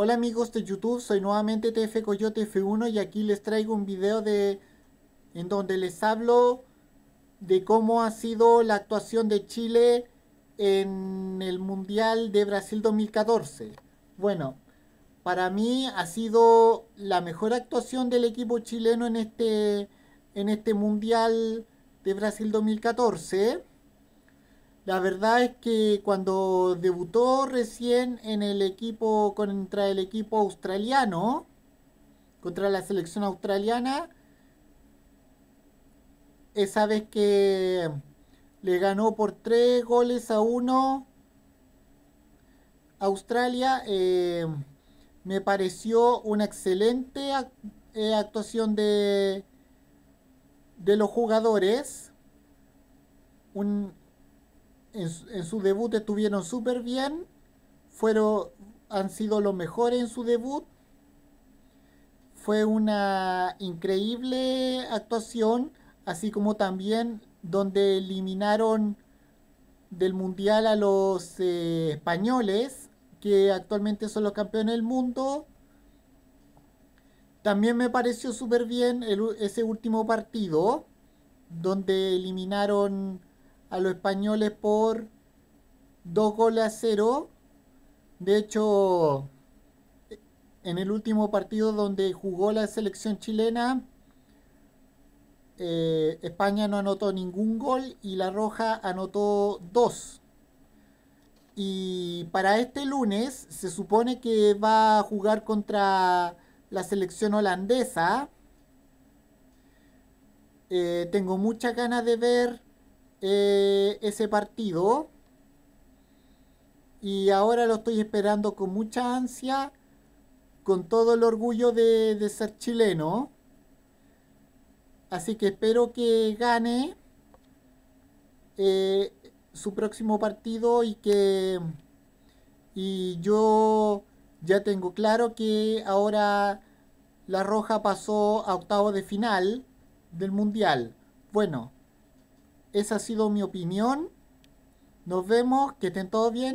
Hola amigos de YouTube, soy nuevamente TF Coyote F1 y aquí les traigo un video de en donde les hablo de cómo ha sido la actuación de Chile en el Mundial de Brasil 2014. Bueno, para mí ha sido la mejor actuación del equipo chileno en este en este Mundial de Brasil 2014. La verdad es que cuando debutó recién en el equipo contra el equipo australiano, contra la selección australiana, esa vez que le ganó por tres goles a uno Australia, eh, me pareció una excelente eh, actuación de, de los jugadores. Un, en, su debut estuvieron súper bien, fueron, han sido los mejores en su debut. Fue una increíble actuación, así como también donde eliminaron del mundial a los eh, españoles, que actualmente son los campeones del mundo. También me pareció súper bien ese último partido, donde eliminaron a los españoles por 2 goles a 0. De hecho, en el último partido donde jugó la selección chilena, eh, España no anotó ningún gol y La Roja anotó dos. Y para este lunes se supone que va a jugar contra la selección holandesa. Eh, tengo muchas ganas de ver eh, ese partido. Y ahora lo estoy esperando con mucha ansia, con todo el orgullo de, ser chileno. Así que espero que gane eh, su próximo partido y que y yo ya tengo claro que ahora la Roja pasó a octavo de final del Mundial. Bueno, esa ha sido mi opinión. Nos vemos, que estén todos bien.